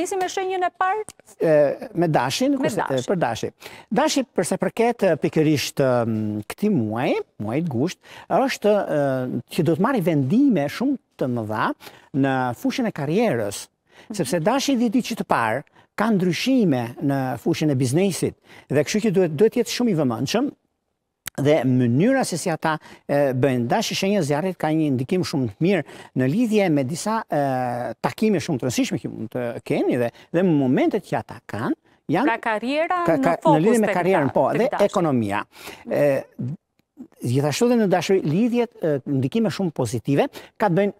Nisi me shenjën e parë? Me dashin, për dashin. Dashin, përse përket pikërisht këti muaj, muaj të gusht, është që do të marri vendime shumë të më dha në fushën e karierës, mhm. sepse dashin dhe di që të parë, ka ndryshime në fushën e biznesit, dhe kështë që duhet jetë shumë i vëmënqëm, dhe mënyra se si ata bëjnë dashi shenjë zjarit ka një ndikim shumë të mirë në lidhje me disa takime shumë të nësishme që mund të keni dhe, dhe momentet që ata kanë, janë pra karriera në, në lidhje me karrierën, po, dhe ekonomia. Mm. gjithashtu dhe në dashi lidhjet, ndikime shumë pozitive, ka të bëjnë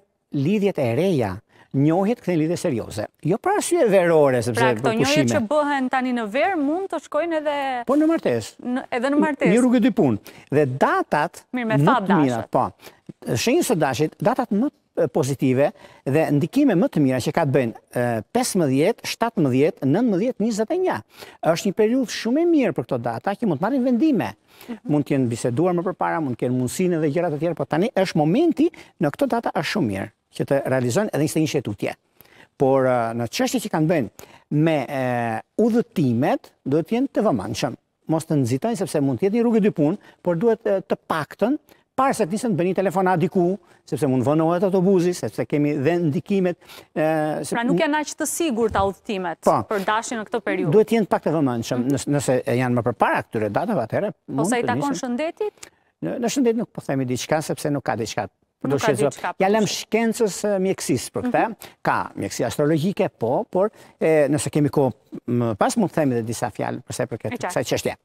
lidhjet e reja, njohjet këtë lidhje serioze. Jo pra arsye verore, sepse pra, këto njohje që bëhen tani në ver mund të shkojnë edhe Po në martesë. Edhe në martesë. Një rrugë dy punë. Dhe datat Mirë, me fat dashët. Po. Shenjës së dashit, datat më pozitive dhe ndikime më të mira që ka të bëjnë 15, 17, 19, 21. Është një periudhë shumë e mirë për këto data që mund të marrin vendime. Mhm. Mund të jenë biseduar më përpara, mund të kenë mundësinë dhe gjëra të tjera, por tani është momenti në këto data është shumë mirë që të realizohen edhe një shtetë Por uh, në qështë që kanë bëjnë me uh, udhëtimet, duhet të jenë të vëmanëshëm. Mos të nëzitajnë, sepse mund të jetë një rrugë dy punë, por duhet uh, të pakëtën, parë se të njësën të bëni telefonat diku, sepse mund vënohet autobuzi, sepse kemi dhe ndikimet... Pra nuk janë aqë të sigur të audhëtimet po. për dashin në këto periud. Duhet të jenë pak të vëmanë, mm. nëse janë më përpara këtyre datëve atëre... Po i takon shëndetit? Në shëndetit nuk po themi diçka, sepse nuk ka diqka Nuk ka diçka. Ja lëm shkencës mjekësis për këte. Mhm. Ka mjekësi astrologike, po, por nëse kemi ko pas, mund të themi dhe disa fjallë përse për këtë kësaj qështje.